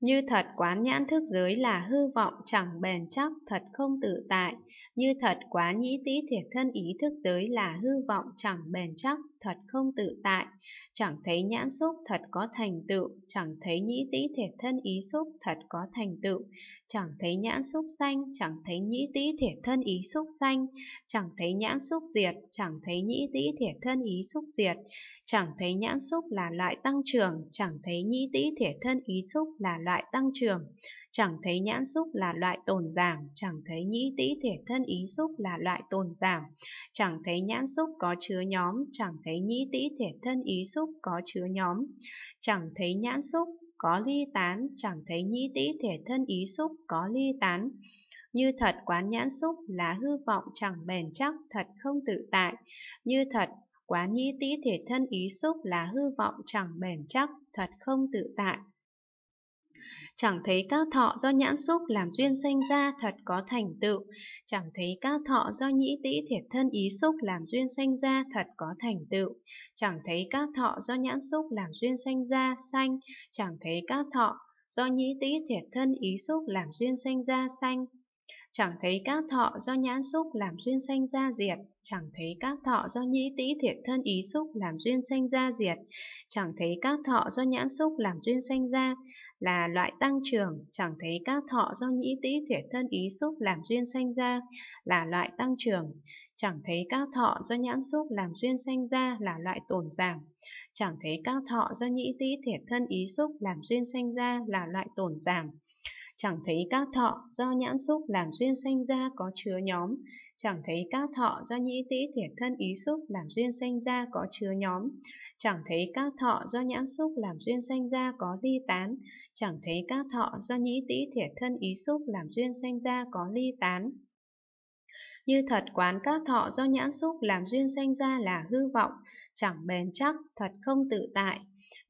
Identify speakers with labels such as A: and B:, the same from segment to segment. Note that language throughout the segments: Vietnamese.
A: Như thật quán nhãn thức giới là hư vọng chẳng bền chắc, thật không tự tại. Như thật quán nhĩ tĩ thiệt thân ý thức giới là hư vọng chẳng bền chắc, thật không tự tại. Chẳng thấy nhãn xúc thật có thành tựu, chẳng thấy nhĩ tĩ thiệt thân ý xúc thật có thành tựu. Chẳng thấy nhãn xúc xanh, chẳng thấy nhĩ tĩ thiệt thân ý xúc xanh. Chẳng thấy nhãn xúc diệt, chẳng thấy nhĩ tĩ thiệt thân ý xúc diệt. Chẳng thấy nhãn xúc là loại tăng trưởng, chẳng thấy nhĩ tĩ thiệt thân ý xúc là loại tăng trưởng, chẳng thấy nhãn xúc là loại tồn giảm, chẳng thấy nhĩ tĩ thể thân ý xúc là loại tồn giảm, chẳng thấy nhãn xúc có chứa nhóm, chẳng thấy nhĩ tĩ thể thân ý xúc có chứa nhóm, chẳng thấy nhãn xúc có ly tán, chẳng thấy nhĩ tĩ thể thân ý xúc có ly tán. Như thật quán nhãn xúc là hư vọng chẳng bền chắc, thật không tự tại. Như thật quán nhĩ tĩ thể thân ý xúc là hư vọng chẳng bền chắc, thật không tự tại. Chẳng thấy cao thọ do nhãn xúc làm duyên sinh ra thật có thành tựu, chẳng thấy cao thọ do nhĩ tĩ thiệt thân ý xúc làm duyên sinh ra thật có thành tựu, chẳng thấy cao thọ do nhãn xúc làm duyên sinh ra xanh, chẳng thấy cao thọ do nhĩ tĩ thiệt thân ý xúc làm duyên sinh ra xanh. Chẳng thấy các thọ do nhãn xúc làm duyên sanh ra diệt, chẳng thấy các thọ do nhĩ tĩ thiệt thân ý xúc làm duyên sanh ra diệt, chẳng thấy các thọ do nhãn xúc làm duyên sanh ra là loại tăng trưởng, chẳng thấy các thọ do nhĩ tĩ thiệt thân ý xúc làm duyên sanh ra là loại tăng trưởng, chẳng thấy các thọ do nhãn xúc làm duyên sanh ra là loại tổn giảm, chẳng thấy các thọ do nhĩ tĩ thiệt thân ý xúc làm duyên sanh ra là loại tổn giảm chẳng thấy các thọ do nhãn xúc làm duyên sanh ra có chứa nhóm, chẳng thấy các thọ do nhĩ tĩ thiệt thân ý xúc làm duyên sanh ra có chứa nhóm, chẳng thấy các thọ do nhãn xúc làm duyên sanh ra có ly tán, chẳng thấy các thọ do nhĩ tĩ thiệt thân ý xúc làm duyên sanh ra có ly tán. Như thật quán các thọ do nhãn xúc làm duyên sanh ra là hư vọng, chẳng bền chắc, thật không tự tại.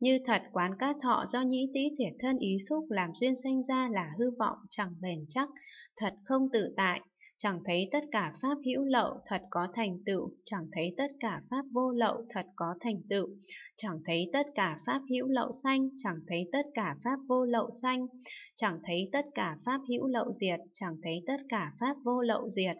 A: Như thật quán các thọ do nhĩ tĩ thiệt thân ý xúc làm duyên sanh ra là hư vọng, chẳng bền chắc, thật không tự tại chẳng thấy tất cả pháp hữu lậu thật có thành tựu, chẳng thấy tất cả pháp vô lậu thật có thành tựu, chẳng thấy tất cả pháp hữu lậu xanh, chẳng thấy tất cả pháp vô lậu xanh, chẳng thấy tất cả pháp hữu lậu diệt, chẳng thấy tất cả pháp vô lậu diệt,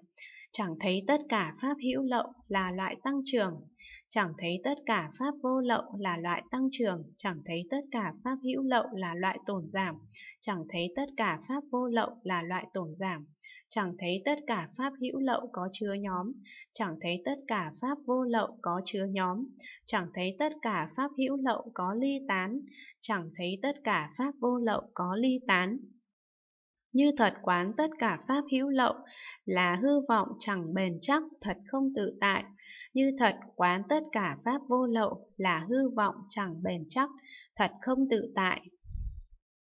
A: chẳng thấy tất cả pháp hữu lậu là loại tăng trưởng, chẳng thấy tất cả pháp vô lậu là loại tăng trưởng, chẳng thấy tất cả pháp hữu lậu là loại tổn giảm, chẳng thấy tất cả pháp vô lậu là loại tổn giảm, chẳng thấy tất cả pháp hữu lậu có chứa nhóm, chẳng thấy tất cả pháp vô lậu có chứa nhóm, chẳng thấy tất cả pháp hữu lậu có ly tán, chẳng thấy tất cả pháp vô lậu có ly tán. Như thật quán tất cả pháp hữu lậu là hư vọng chẳng bền chắc, thật không tự tại. Như thật quán tất cả pháp vô lậu là hư vọng chẳng bền chắc, thật không tự tại.